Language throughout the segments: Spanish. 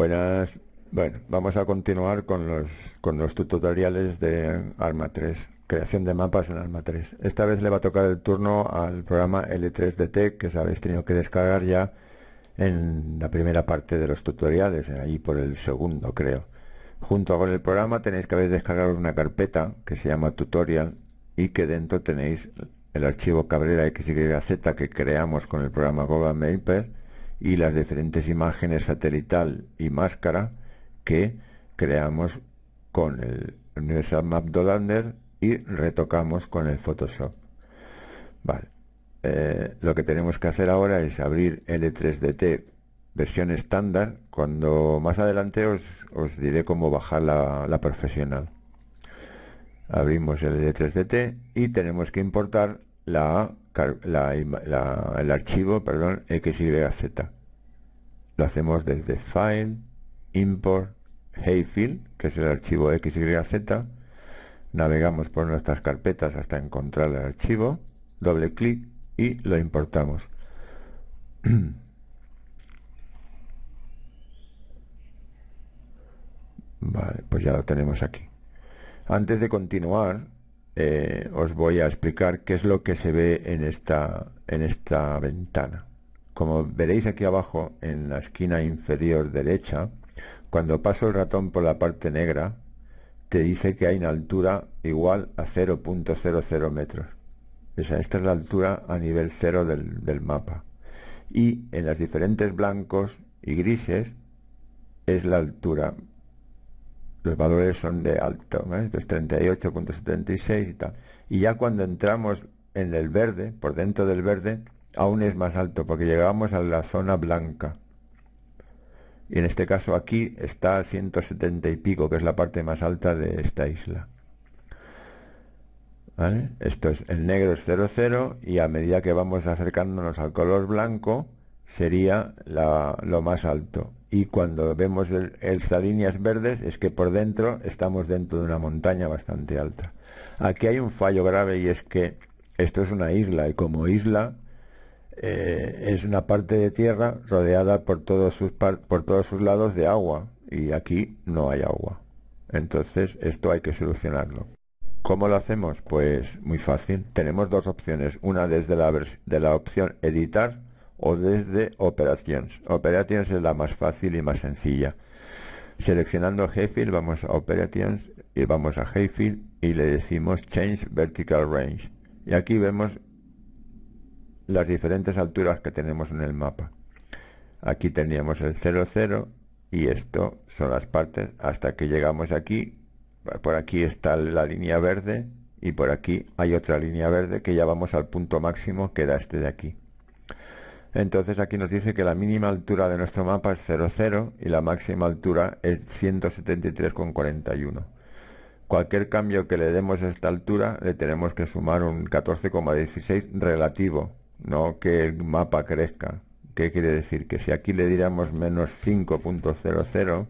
Buenas. Bueno, vamos a continuar con los, con los tutoriales de ARMA 3, creación de mapas en ARMA 3. Esta vez le va a tocar el turno al programa L3DT que os habéis tenido que descargar ya en la primera parte de los tutoriales, ahí por el segundo creo. Junto con el programa tenéis que haber descargado una carpeta que se llama tutorial y que dentro tenéis el archivo Cabrera XYZ que creamos con el programa Google Maper y las diferentes imágenes satelital y máscara que creamos con el Universal Map y retocamos con el Photoshop. Eh, lo que tenemos que hacer ahora es abrir L3DT e versión estándar. Cuando más adelante os, diré cómo bajar la, profesional. Abrimos el L3DT e y tenemos que importar la el archivo perdón z lo hacemos desde file import hayfield que es el archivo XYZ navegamos por nuestras carpetas hasta encontrar el archivo doble clic y lo importamos vale pues ya lo tenemos aquí antes de continuar eh, os voy a explicar qué es lo que se ve en esta, en esta ventana. Como veréis aquí abajo, en la esquina inferior derecha, cuando paso el ratón por la parte negra, te dice que hay una altura igual a 0.00 metros. O esta es la altura a nivel cero del, del mapa. Y en las diferentes blancos y grises es la altura los valores son de alto, 38.76 ¿eh? y tal. Y ya cuando entramos en el verde, por dentro del verde, aún es más alto, porque llegamos a la zona blanca. Y en este caso aquí está 170 y pico, que es la parte más alta de esta isla. Esto es, el negro es 00 y a medida que vamos acercándonos al color blanco sería lo más alto y cuando vemos estas líneas verdes es que por dentro estamos dentro de una montaña bastante alta. Aquí hay un fallo grave y es que esto es una isla y como isla eh, es una parte de tierra rodeada por todos, sus por todos sus lados de agua y aquí no hay agua. Entonces esto hay que solucionarlo. ¿Cómo lo hacemos? Pues muy fácil. Tenemos dos opciones. Una desde la, de la opción editar o desde Operations. Operations es la más fácil y más sencilla. Seleccionando Hayfield vamos a Operations y vamos a Hayfield y le decimos Change Vertical Range. Y aquí vemos las diferentes alturas que tenemos en el mapa. Aquí teníamos el 00 y esto son las partes hasta que llegamos aquí. Por aquí está la línea verde y por aquí hay otra línea verde que ya vamos al punto máximo que era este de aquí. Entonces aquí nos dice que la mínima altura de nuestro mapa es 00 y la máxima altura es 173,41. Cualquier cambio que le demos a esta altura le tenemos que sumar un 14,16 relativo, no que el mapa crezca. ¿Qué quiere decir? Que si aquí le diéramos menos 5.00,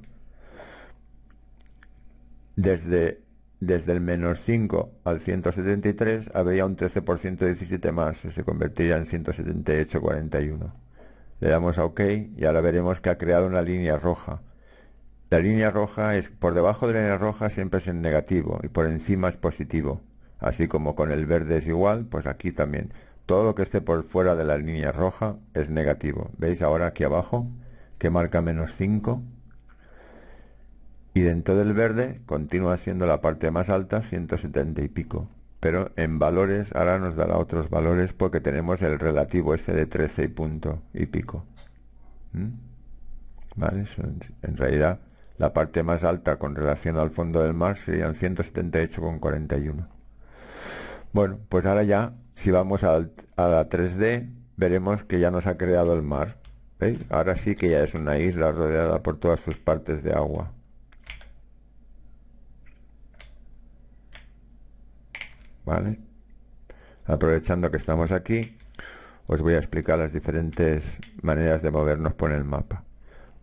desde desde el menos 5 al 173 habría un 13% 17 más, se convertiría en 178,41. Le damos a OK y ahora veremos que ha creado una línea roja. La línea roja es, por debajo de la línea roja siempre es en negativo y por encima es positivo. Así como con el verde es igual, pues aquí también. Todo lo que esté por fuera de la línea roja es negativo. ¿Veis ahora aquí abajo que marca menos 5? Y dentro del verde continúa siendo la parte más alta, 170 y pico. Pero en valores, ahora nos dará otros valores porque tenemos el relativo ese de 13 y punto y pico. ¿Mm? ¿Vale? en realidad la parte más alta con relación al fondo del mar serían 178,41. Bueno, pues ahora ya, si vamos a la 3D, veremos que ya nos ha creado el mar. ¿Veis? Ahora sí que ya es una isla rodeada por todas sus partes de agua. Aprovechando que estamos aquí, os voy a explicar las diferentes maneras de movernos por el mapa.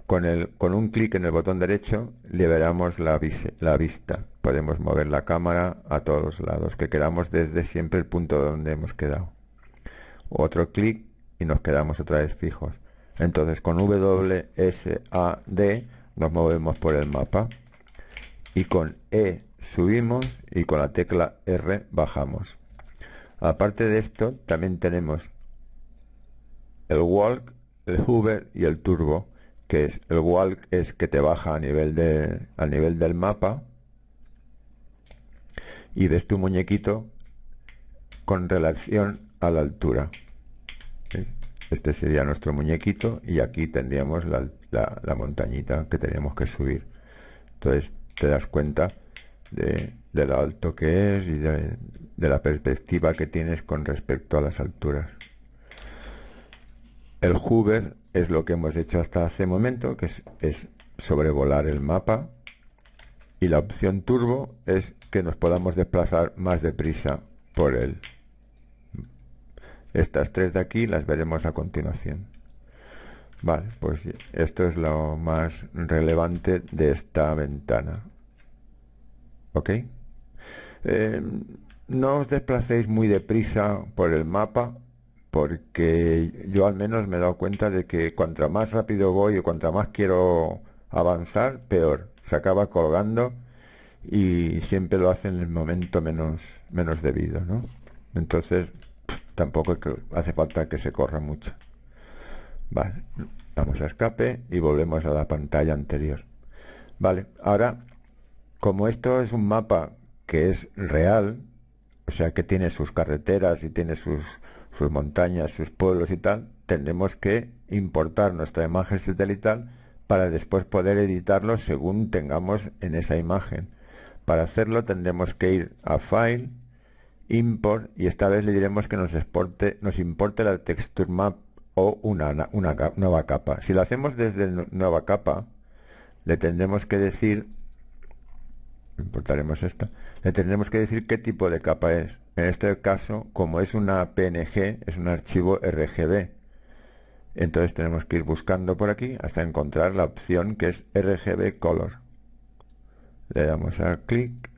Con, el, con un clic en el botón derecho liberamos la, la vista. Podemos mover la cámara a todos lados que queramos desde siempre el punto donde hemos quedado. Otro clic y nos quedamos otra vez fijos. Entonces con w s a d nos movemos por el mapa y con E subimos y con la tecla R bajamos. Aparte de esto, también tenemos el walk, el hover y el turbo, que es el walk es que te baja a nivel de nivel del mapa y de tu muñequito con relación a la altura. Este sería nuestro muñequito y aquí tendríamos la, la, la montañita que tenemos que subir. Entonces te das cuenta de, lo alto que es y de, la perspectiva que tienes con respecto a las alturas. El Hoover es lo que hemos hecho hasta hace momento, que es, es, sobrevolar el mapa. Y la opción turbo es que nos podamos desplazar más deprisa por él. Estas tres de aquí las veremos a continuación. Vale, pues esto es lo más relevante de esta ventana. ¿Ok? Eh, no os desplacéis muy deprisa por el mapa, porque yo al menos me he dado cuenta de que cuanto más rápido voy o cuanto más quiero avanzar, peor. Se acaba colgando y siempre lo hace en el momento menos, menos debido, Entonces, tampoco hace falta que se corra mucho. Vale, vamos a escape y volvemos a la pantalla anterior. Vale, ahora como esto es un mapa que es real, o sea, que tiene sus carreteras y tiene sus, sus montañas, sus pueblos y tal, tendremos que importar nuestra imagen satelital para después poder editarlo según tengamos en esa imagen. Para hacerlo tendremos que ir a File, Import y esta vez le diremos que nos exporte, nos importe la texture map o una, una, una nueva capa. Si lo hacemos desde nueva capa, le tendremos que decir importaremos esta, le tendremos que decir qué tipo de capa es. En este caso, como es una PNG, es un archivo RGB. Entonces tenemos que ir buscando por aquí hasta encontrar la opción que es RGB Color. Le damos a clic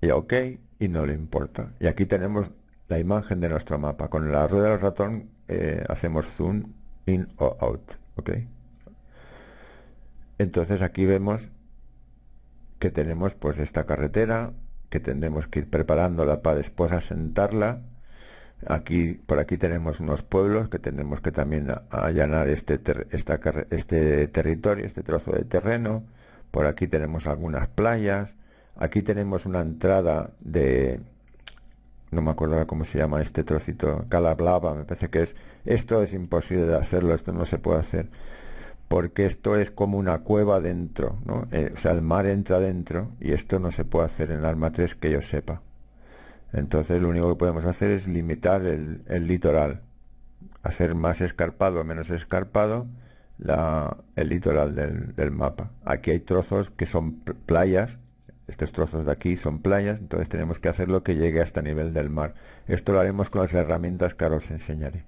y OK y no le importa. Y aquí tenemos la imagen de nuestro mapa. Con la rueda del ratón eh, hacemos zoom in o out. ¿ok? Entonces aquí vemos que tenemos pues esta carretera que tendremos que ir preparándola para después asentarla aquí por aquí tenemos unos pueblos que tenemos que también allanar este esta, este territorio este trozo de terreno por aquí tenemos algunas playas aquí tenemos una entrada de no me acuerdo cómo se llama este trocito calablava me parece que es esto es imposible de hacerlo esto no se puede hacer porque esto es como una cueva dentro, ¿no? Eh, o sea, el mar entra dentro y esto no se puede hacer en el arma 3 que yo sepa. Entonces lo único que podemos hacer es limitar el, litoral, hacer más escarpado o menos escarpado el litoral del, mapa. Aquí hay trozos que son playas, estos trozos de aquí son playas, entonces tenemos que hacer lo que llegue hasta nivel del mar. Esto lo haremos con las herramientas que ahora os enseñaré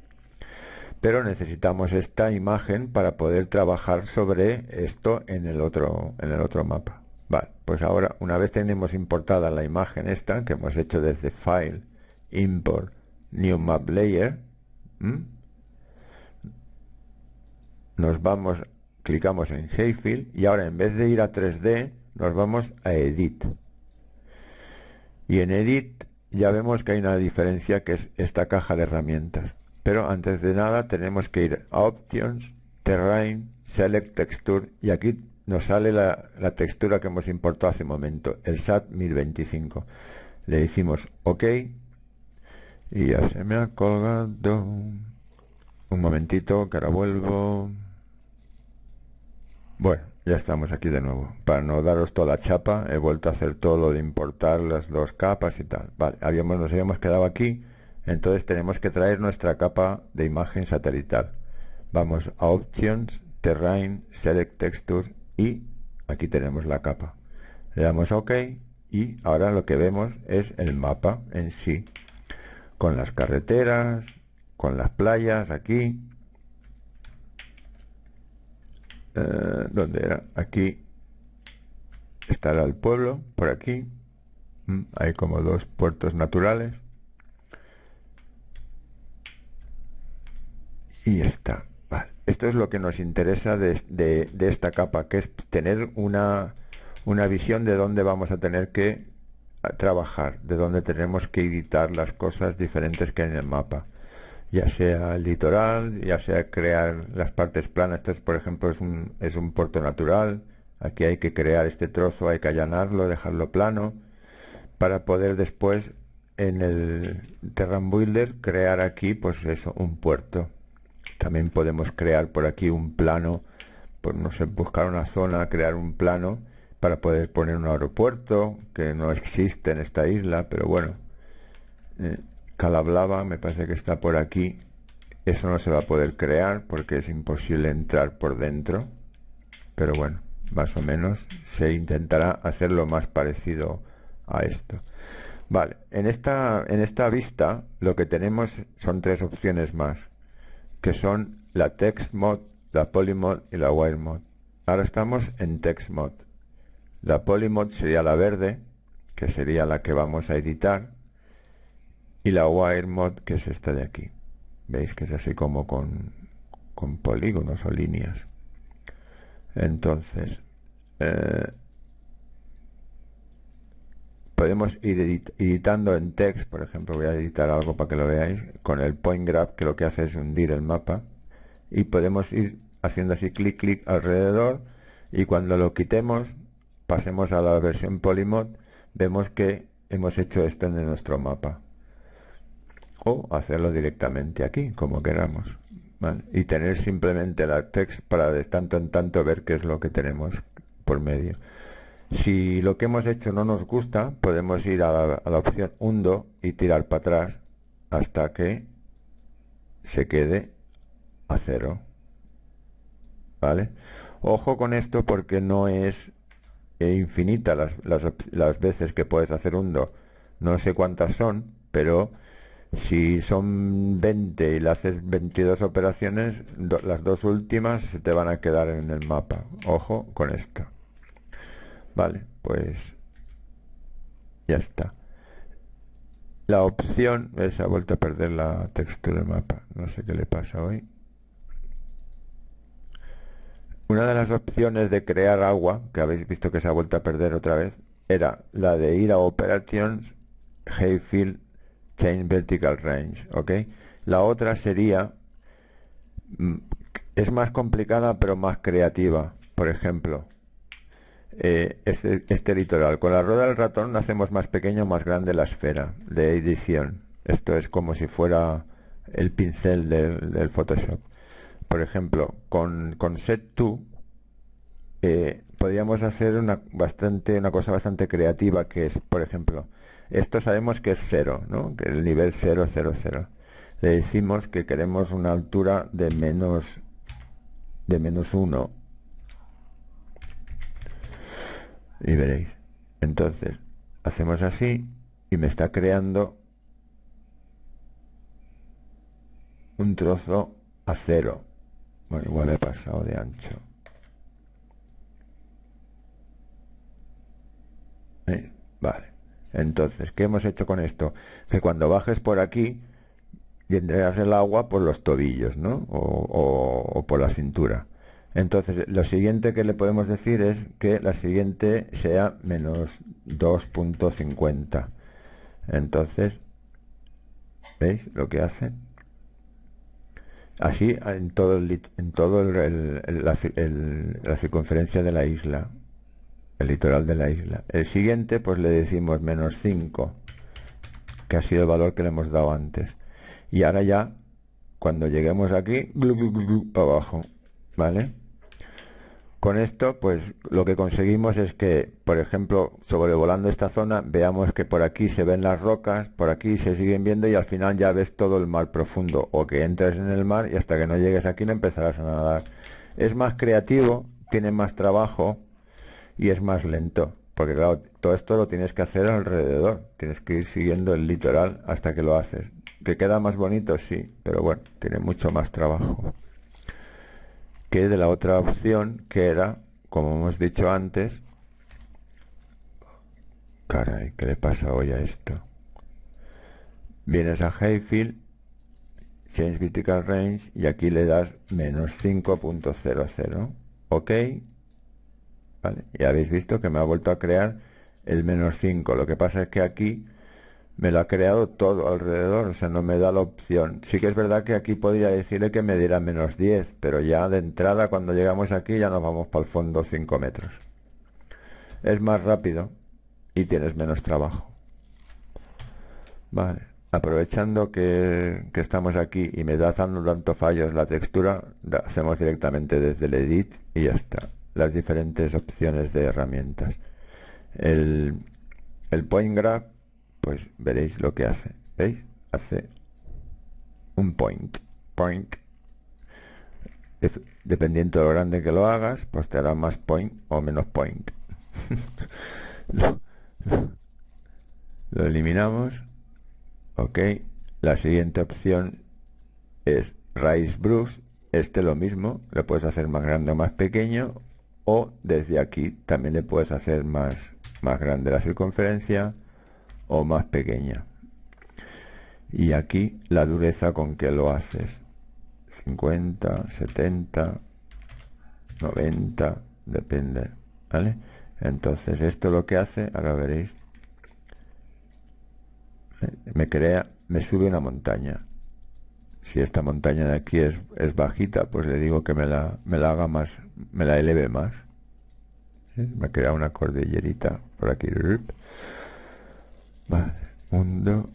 pero necesitamos esta imagen para poder trabajar sobre esto en el otro, en el otro mapa. Vale, pues ahora una vez tenemos importada la imagen esta que hemos hecho desde File, Import, New Map Layer, nos vamos, clicamos en Hayfield y ahora en vez de ir a 3D nos vamos a Edit. Y en Edit ya vemos que hay una diferencia que es esta caja de herramientas. Pero antes de nada tenemos que ir a Options, Terrain, Select Texture y aquí nos sale la, textura que hemos importado hace un momento, el SAT 1025. Le decimos OK y ya se me ha colgado. Un momentito, que ahora vuelvo. Bueno, ya estamos aquí de nuevo. Para no daros toda la chapa, he vuelto a hacer todo lo de importar las dos capas y tal. Vale, habíamos, nos habíamos quedado aquí entonces tenemos que traer nuestra capa de imagen satelital. Vamos a Options, Terrain, Select Texture y aquí tenemos la capa. Le damos a OK y ahora lo que vemos es el mapa en sí. Con las carreteras, con las playas aquí. Eh, ¿Dónde era? Aquí estará el pueblo, por aquí. Mm, hay como dos puertos naturales. Y está. Esto es lo que nos interesa de, esta capa, que es tener una, una visión de dónde vamos a tener que trabajar, de dónde tenemos que editar las cosas diferentes que hay en el mapa. Ya sea el litoral, ya sea crear las partes planas. Esto, por ejemplo, es un, puerto natural. Aquí hay que crear este trozo, hay que allanarlo, dejarlo plano, para poder después en el Terran Builder crear aquí, pues eso, un puerto. También podemos crear por aquí un plano, por, pues no sé, buscar una zona, crear un plano para poder poner un aeropuerto que no existe en esta isla, pero bueno. Eh, Calablava me parece que está por aquí. Eso no se va a poder crear porque es imposible entrar por dentro. Pero bueno, más o menos se intentará hacer lo más parecido a esto. Vale, en esta, en esta vista lo que tenemos son tres opciones más que son la text mod, la polymod y la wiremod. Ahora estamos en text mod. La polymod sería la verde, que sería la que vamos a editar, y la wiremod, que es esta de aquí. Veis que es así como con, con polígonos o líneas. Entonces, eh, podemos ir editando en text, por ejemplo, voy a editar algo para que lo veáis, con el point grab que lo que hace es hundir el mapa y podemos ir haciendo así clic clic alrededor y cuando lo quitemos, pasemos a la versión Polymod, vemos que hemos hecho esto en nuestro mapa o hacerlo directamente aquí, como queramos. Y tener simplemente la text para de tanto en tanto ver qué es lo que tenemos por medio. Si lo que hemos hecho no nos gusta, podemos ir a la, opción hundo y tirar para atrás hasta que se quede a cero. Ojo con esto porque no es eh, infinita las, veces que puedes hacer hundo. No sé cuántas son, pero si son 20 y le haces 22 operaciones, las dos últimas se te van a quedar en el mapa. Ojo con esto. Vale, pues ya está. La opción, ha vuelto a perder la textura del mapa. No sé qué le pasa hoy. Una de las opciones de crear agua, que habéis visto que se ha vuelto a perder otra vez, era la de ir a Operations, Hayfield, Change Vertical Range, ¿ok? La otra sería, mm, es más complicada pero más creativa, por ejemplo, eh, este este este Con la rueda del ratón hacemos más pequeño o más grande la esfera de edición. Esto es como si fuera el pincel del, Photoshop. Por ejemplo, con, con Set 2 eh, podríamos hacer una, bastante, una cosa bastante creativa que es, por ejemplo, esto sabemos que es cero, ¿no? que el nivel 0, 0, 0. Le decimos que queremos una altura de menos de menos 1 y veréis entonces hacemos así y me está creando un trozo a cero bueno igual he pasado de ancho ¿Eh? vale entonces ¿qué hemos hecho con esto? que cuando bajes por aquí y entregas el agua por los tobillos ¿no? o, o por la cintura entonces, lo siguiente que le podemos decir es que la siguiente sea menos 2.50. Entonces, ¿veis lo que hace? Así en todo, en todo el, la, circunferencia de la isla, el litoral de la isla. El siguiente, pues le decimos menos 5, que ha sido el valor que le hemos dado antes. Y ahora ya, cuando lleguemos aquí, glu, abajo, ¿vale? Con esto, pues lo que conseguimos es que, por ejemplo, sobrevolando esta zona, veamos que por aquí se ven las rocas, por aquí se siguen viendo y al final ya ves todo el mar profundo o que entres en el mar y hasta que no llegues aquí no empezarás a nadar. Es más creativo, tiene más trabajo y es más lento, porque claro, todo esto lo tienes que hacer alrededor, tienes que ir siguiendo el litoral hasta que lo haces. Que queda más bonito, sí, pero bueno, tiene mucho más trabajo que de la otra opción que era, como hemos dicho antes, caray, ¿qué le pasa hoy a esto? Vienes a Hayfield, Change Critical Range y aquí le das menos 5.00, ok, vale, ya habéis visto que me ha vuelto a crear el menos 5, lo que pasa es que aquí me lo ha creado todo alrededor, o sea, no me da la opción. Sí que es verdad que aquí podría decirle que me diera menos 10, pero ya de entrada cuando llegamos aquí ya nos vamos para el fondo 5 metros. Es más rápido y tienes menos trabajo. Vale, aprovechando que, estamos aquí y me da dando tanto fallos la textura, hacemos directamente desde el edit y ya está. Las diferentes opciones de herramientas. El, el point grab pues veréis lo que hace. ¿Veis? Hace un point. Point. Dependiendo de lo grande que lo hagas, pues te hará más point o menos point. lo, eliminamos. Ok. La siguiente opción es raíz Bruce. Este lo mismo, lo puedes hacer más grande o más pequeño. O desde aquí también le puedes hacer más, más grande la circunferencia o más pequeña. Y aquí la dureza con que lo haces. 50, 70, 90, depende. ¿Vale? Entonces esto lo que hace, ahora veréis, ¿eh? me crea, me sube una montaña. Si esta montaña de aquí es, es bajita, pues le digo que me la, me la haga más, me la eleve más. Me crea una cordillerita por aquí. Vale, mundo.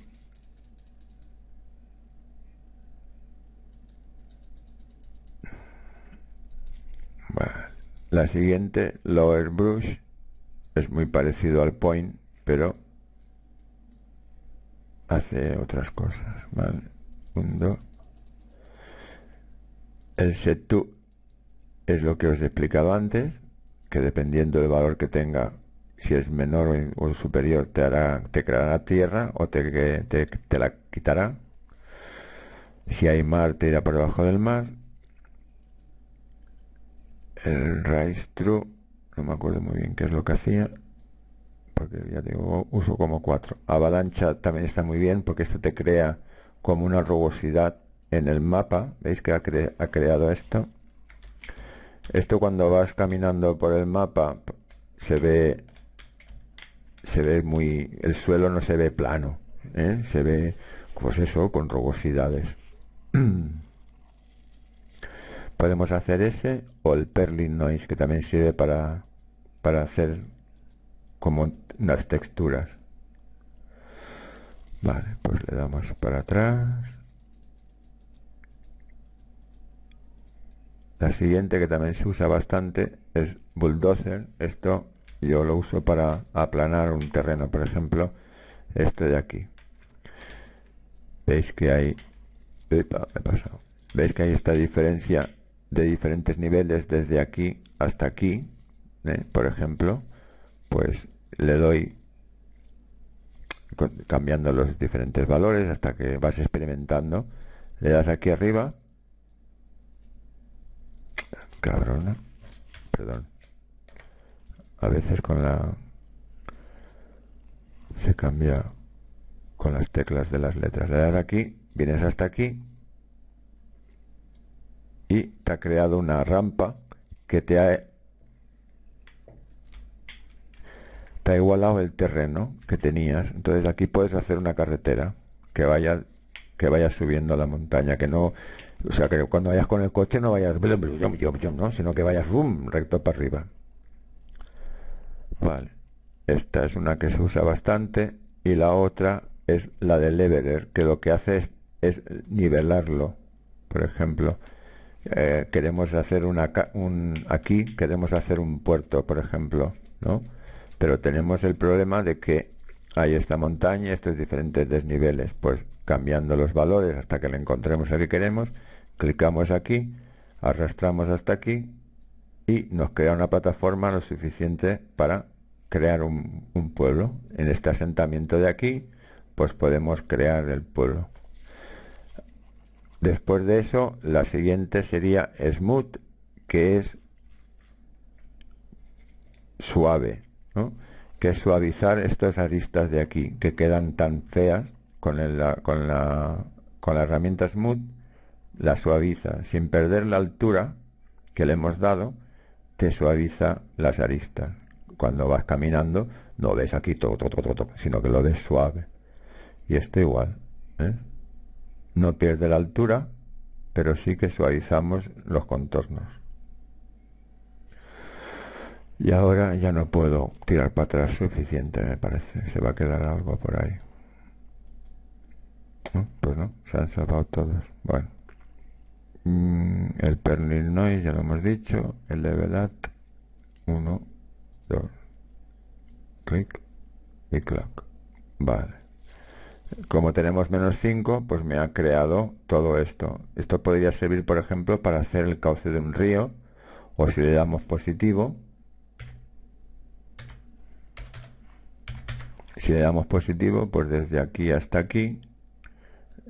Vale. La siguiente, Lower Brush, es muy parecido al Point, pero hace otras cosas. Vale, mundo. El set to es lo que os he explicado antes, que dependiendo del valor que tenga si es menor o superior, te hará, te creará tierra o te, te, te la quitará. Si hay mar, te irá por debajo del mar. El raíz true, no me acuerdo muy bien qué es lo que hacía, porque ya digo, uso como cuatro. Avalancha también está muy bien porque esto te crea como una rugosidad en el mapa. ¿Veis que ha, ha creado esto? Esto cuando vas caminando por el mapa se ve se ve muy, el suelo no se ve plano, ¿eh? se ve, pues eso, con rugosidades. Podemos hacer ese o el Perlin Noise, que también sirve para, para hacer como unas texturas. Vale, pues le damos para atrás. La siguiente que también se usa bastante es Bulldozer. Esto yo lo uso para aplanar un terreno por ejemplo este de aquí veis que hay veis que hay esta diferencia de diferentes niveles desde aquí hasta aquí ¿eh? por ejemplo pues le doy cambiando los diferentes valores hasta que vas experimentando le das aquí arriba cabrona perdón a veces con la se cambia con las teclas de las letras. Le das aquí, vienes hasta aquí y te ha creado una rampa que te ha, ha igualado el terreno que tenías. Entonces aquí puedes hacer una carretera que vaya que vaya subiendo la montaña, que no, o sea, que cuando vayas con el coche no vayas, ¿no? sino que vayas boom, recto para arriba. Vale. Esta es una que se usa bastante y la otra es la de Leveler, que lo que hace es, nivelarlo. Por ejemplo, eh, queremos hacer una un, aquí queremos hacer un puerto, por ejemplo, ¿no? Pero tenemos el problema de que hay esta montaña, estos diferentes desniveles, pues cambiando los valores hasta que le encontremos el que queremos, clicamos aquí, arrastramos hasta aquí y nos crea una plataforma lo suficiente para crear un, pueblo. En este asentamiento de aquí, pues podemos crear el pueblo. Después de eso, la siguiente sería smooth, que es suave, que es suavizar estas aristas de aquí, que quedan tan feas con, con, la, con la herramienta smooth, la suaviza, sin perder la altura que le hemos dado, te suaviza las aristas. Cuando vas caminando, no ves aquí todo, todo, todo, sino que lo ves suave. Y esto igual. ¿eh? No pierde la altura, pero sí que suavizamos los contornos. Y ahora ya no puedo tirar para atrás suficiente, me parece. Se va a quedar algo por ahí. Pues no, se han salvado todos. Bueno. Mm, el pernil Noise, ya lo hemos dicho, el Level at 1, 2, clic y clock Vale. Como tenemos menos 5, pues me ha creado todo esto. Esto podría servir, por ejemplo, para hacer el cauce de un río, o si le damos positivo, si le damos positivo, pues desde aquí hasta aquí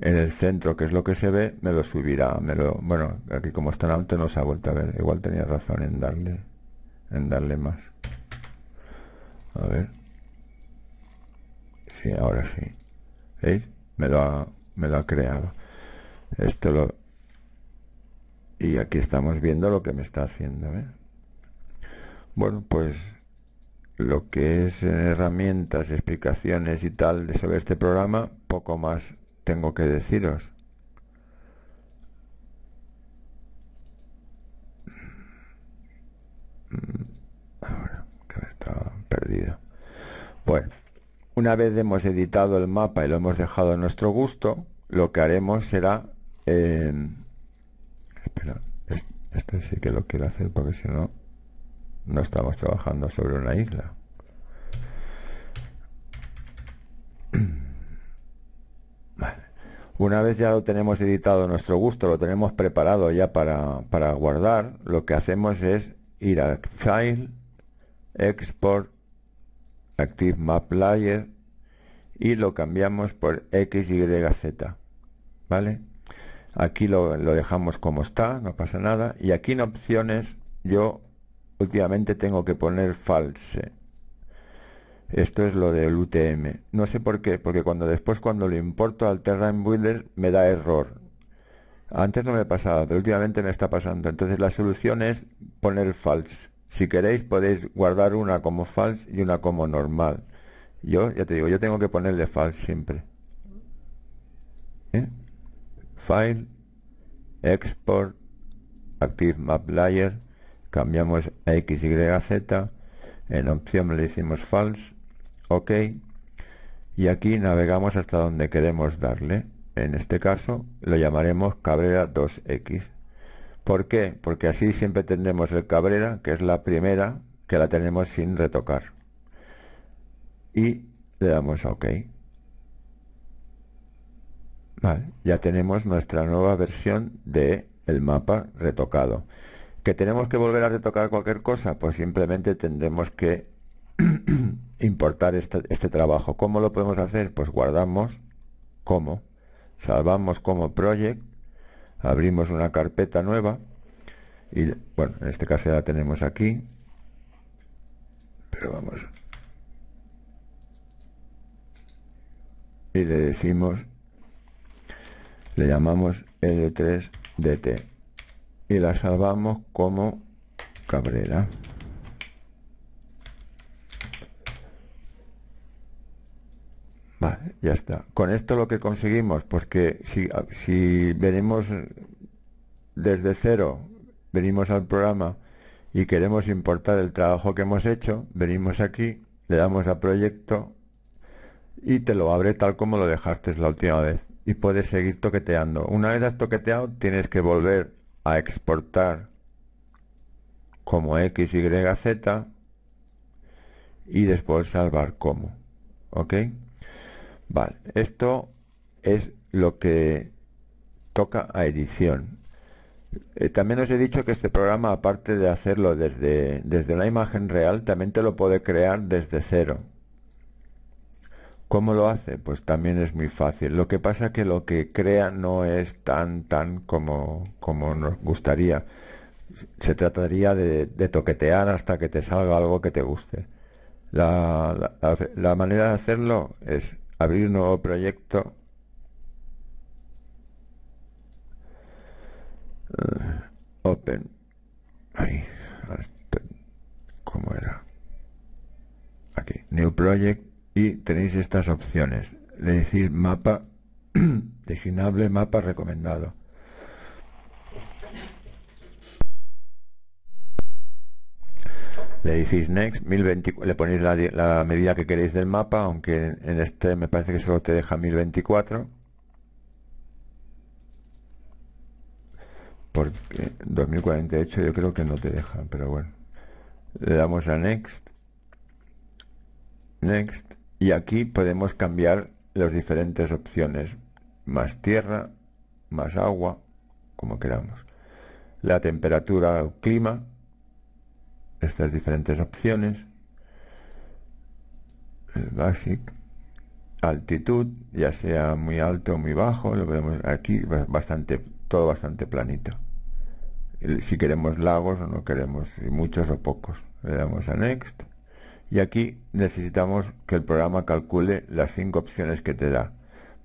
en el centro, que es lo que se ve, me lo subirá. Me lo, bueno, aquí como está en alto no se ha vuelto a ver. Igual tenía razón en darle, en darle más. A ver. Sí, ahora sí. ¿Veis? Me lo ha, me lo ha creado. Esto lo... Y aquí estamos viendo lo que me está haciendo. ¿eh? Bueno, pues lo que es eh, herramientas, explicaciones y tal sobre este programa, poco más tengo que deciros. Mm, ahora, que me estaba perdido. Bueno, una vez hemos editado el mapa y lo hemos dejado a nuestro gusto, lo que haremos será... Eh, espera, este sí que lo quiero hacer porque si no, no estamos trabajando sobre una isla. Una vez ya lo tenemos editado a nuestro gusto, lo tenemos preparado ya para, guardar, lo que hacemos es ir al File, Export, Active Map Layer y lo cambiamos por XYZ. ¿Vale? Aquí lo, lo dejamos como está, no pasa nada. Y aquí en opciones yo últimamente tengo que poner false esto es lo del UTM. No sé por qué, porque cuando después cuando lo importo al Terrain Builder me da error. Antes no me pasaba, pero últimamente me está pasando. Entonces la solución es poner false. Si queréis podéis guardar una como false y una como normal. Yo, ya te digo, yo tengo que ponerle false siempre. ¿Eh? File, export, active map layer, cambiamos a Z, en opción le hicimos false OK y aquí navegamos hasta donde queremos darle. En este caso lo llamaremos Cabrera 2X. ¿Por qué? Porque así siempre tendremos el Cabrera, que es la primera que la tenemos sin retocar. Y le damos a OK. Vale, ya tenemos nuestra nueva versión de el mapa retocado. ¿Que tenemos que volver a retocar cualquier cosa? Pues simplemente tendremos que importar este, este, trabajo. ¿Cómo lo podemos hacer? Pues guardamos como, salvamos como project, abrimos una carpeta nueva y bueno, en este caso ya la tenemos aquí, pero vamos y le decimos, le llamamos L3DT y la salvamos como Cabrera. Ah, ya está. Con esto lo que conseguimos, pues que si, si venimos desde cero, venimos al programa y queremos importar el trabajo que hemos hecho, venimos aquí, le damos a proyecto y te lo abre tal como lo dejaste la última vez. Y puedes seguir toqueteando. Una vez has toqueteado, tienes que volver a exportar como X, Y, Z y después salvar como. ¿Ok? Vale, esto es lo que toca a edición. Eh, también os he dicho que este programa, aparte de hacerlo desde, desde una imagen real, también te lo puede crear desde cero. ¿Cómo lo hace? Pues también es muy fácil. Lo que pasa es que lo que crea no es tan tan como, como nos gustaría. Se trataría de, toquetear hasta que te salga algo que te guste. la manera de hacerlo es abrir un nuevo proyecto. Eh, open. Ay, este, ¿Cómo era? Aquí, New Project. Y tenéis estas opciones. Le decís mapa, designable mapa recomendado. le decís next 1024 le ponéis la, medida que queréis del mapa aunque en, este me parece que solo te deja 1024 porque 2048 yo creo que no te deja pero bueno le damos a next next y aquí podemos cambiar las diferentes opciones más tierra más agua como queramos la temperatura o clima estas diferentes opciones el basic altitud ya sea muy alto o muy bajo lo vemos aquí bastante todo bastante planito si queremos lagos o no queremos muchos o pocos le damos a next y aquí necesitamos que el programa calcule las cinco opciones que te da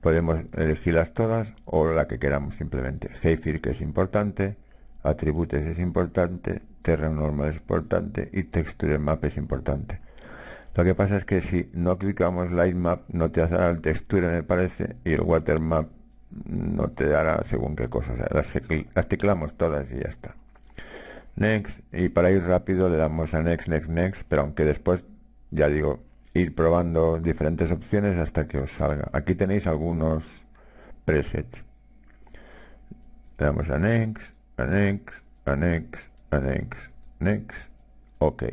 podemos elegirlas todas o la que queramos simplemente Heifer que es importante atributos es importante, terreno normal es importante y texture map es importante. Lo que pasa es que si no clicamos light map no te dará el texture me parece y el water map no te dará según qué cosa. las teclamos todas y ya está. Next y para ir rápido le damos a next, next, next, pero aunque después ya digo ir probando diferentes opciones hasta que os salga. Aquí tenéis algunos presets. Le damos a next anex, anex, anex, next ok.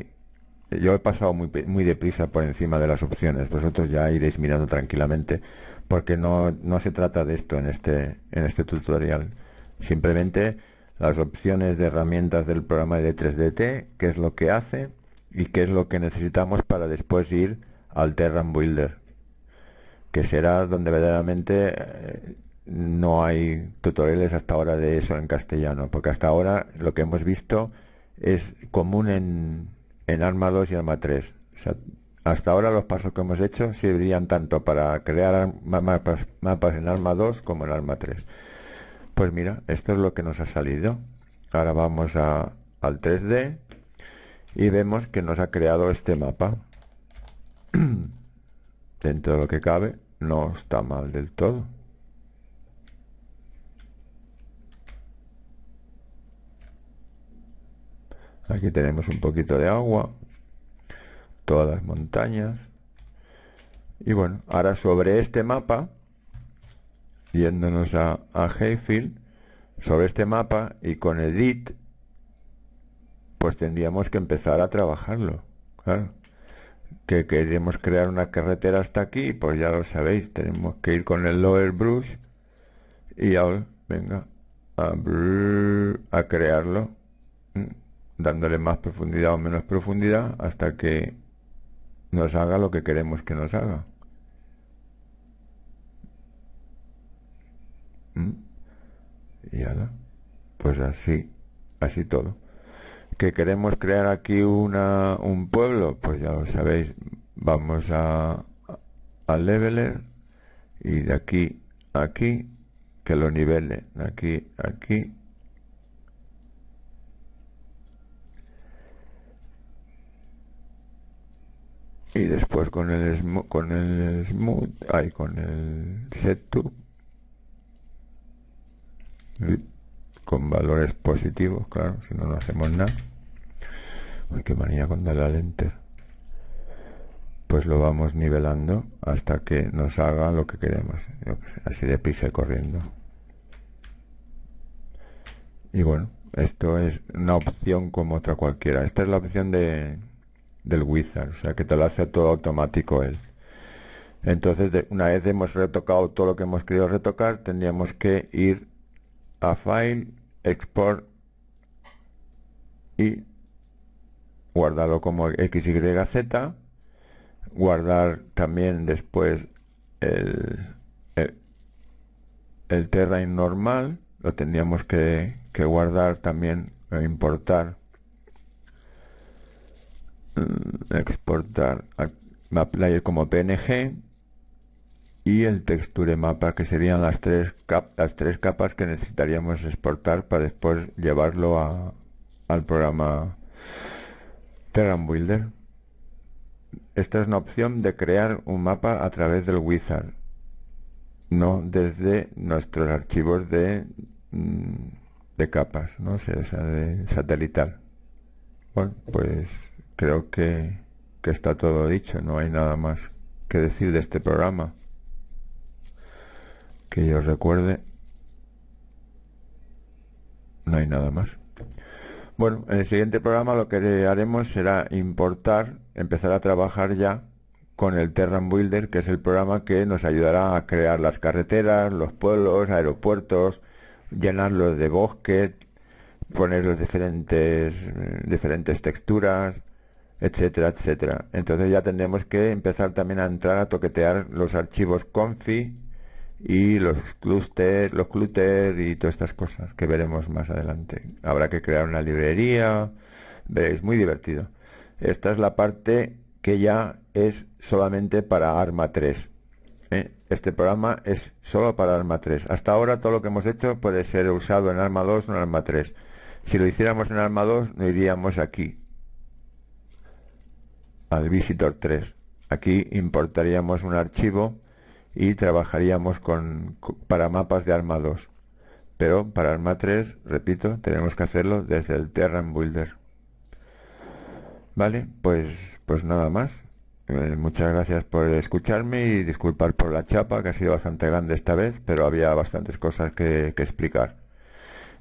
Yo he pasado muy, muy deprisa por encima de las opciones, vosotros ya iréis mirando tranquilamente, porque no, no se trata de esto en este, en este tutorial. Simplemente las opciones de herramientas del programa de 3DT, qué es lo que hace y qué es lo que necesitamos para después ir al Terran Builder, que será donde verdaderamente eh, no hay tutoriales hasta ahora de eso en castellano, porque hasta ahora lo que hemos visto es común en, en Arma 2 y Arma 3. hasta ahora los pasos que hemos hecho servirían tanto para crear mapas, en Arma 2 como en Arma 3. Pues mira, esto es lo que nos ha salido. Ahora vamos a, al 3D y vemos que nos ha creado este mapa. Dentro de lo que cabe, no está mal del todo. Aquí tenemos un poquito de agua, todas las montañas. Y bueno, ahora sobre este mapa, yéndonos a, Hayfield, sobre este mapa y con Edit, pues tendríamos que empezar a trabajarlo. Claro. Que queremos crear una carretera hasta aquí, pues ya lo sabéis, tenemos que ir con el Lower brush y ahora, venga, a crearlo dándole más profundidad o menos profundidad hasta que nos haga lo que queremos que nos haga. ¿Mm? Y ahora, pues así, así todo. ¿Que queremos crear aquí una, un pueblo? Pues ya lo sabéis, vamos a, a leveler y de aquí a aquí que lo nivele, de aquí aquí y después con el smooth, con el smooth, con el set con valores positivos, claro, si no no hacemos nada. Uy, qué manía con darle al enter. Pues lo vamos nivelando hasta que nos haga lo que queremos. así de pisa y corriendo. Y bueno, esto es una opción como otra cualquiera. Esta es la opción de del wizard, o sea que te lo hace todo automático él. Entonces, de, una vez hemos retocado todo lo que hemos querido retocar, tendríamos que ir a File, Export y guardarlo como z guardar también después el, el, terrain normal, lo tendríamos que, que guardar también, e importar Mm, exportar a MapLayer como PNG y el texture mapa que serían las tres, las tres capas que necesitaríamos exportar para después llevarlo a, al programa Terran Builder. Esta es una opción de crear un mapa a través del wizard, no desde nuestros archivos de, mm, de capas, no de satelital. Bueno, pues creo que, está todo dicho, no hay nada más que decir de este programa. Que yo recuerde, no hay nada más. Bueno, en el siguiente programa lo que haremos será importar, empezar a trabajar ya con el Terran Builder, que es el programa que nos ayudará a crear las carreteras, los pueblos, aeropuertos, llenarlos de bosque, poner los diferentes, eh, diferentes texturas, etcétera, etcétera. Entonces ya tendremos que empezar también a entrar a toquetear los archivos confi y los clúster los y todas estas cosas que veremos más adelante. Habrá que crear una librería, veréis, muy divertido. Esta es la parte que ya es solamente para ARMA 3. ¿eh? Este programa es solo para ARMA 3. Hasta ahora todo lo que hemos hecho puede ser usado en ARMA 2 o en ARMA 3. Si lo hiciéramos en ARMA 2, no iríamos aquí, al visitor 3. Aquí importaríamos un archivo y trabajaríamos con, para mapas de Arma 2. Pero para Arma 3, repito, tenemos que hacerlo desde el Terran Builder. Vale, pues, pues nada más. Eh, muchas gracias por escucharme y disculpar por la chapa, que ha sido bastante grande esta vez, pero había bastantes cosas que, explicar.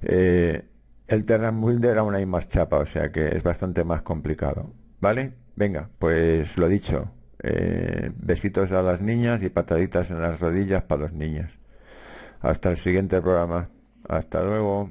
Eh, el Terran Builder aún hay más chapa, o sea que es bastante más complicado. ¿Vale? Venga, pues lo dicho. Eh, besitos a las niñas y pataditas en las rodillas para los niños. Hasta el siguiente programa. Hasta luego.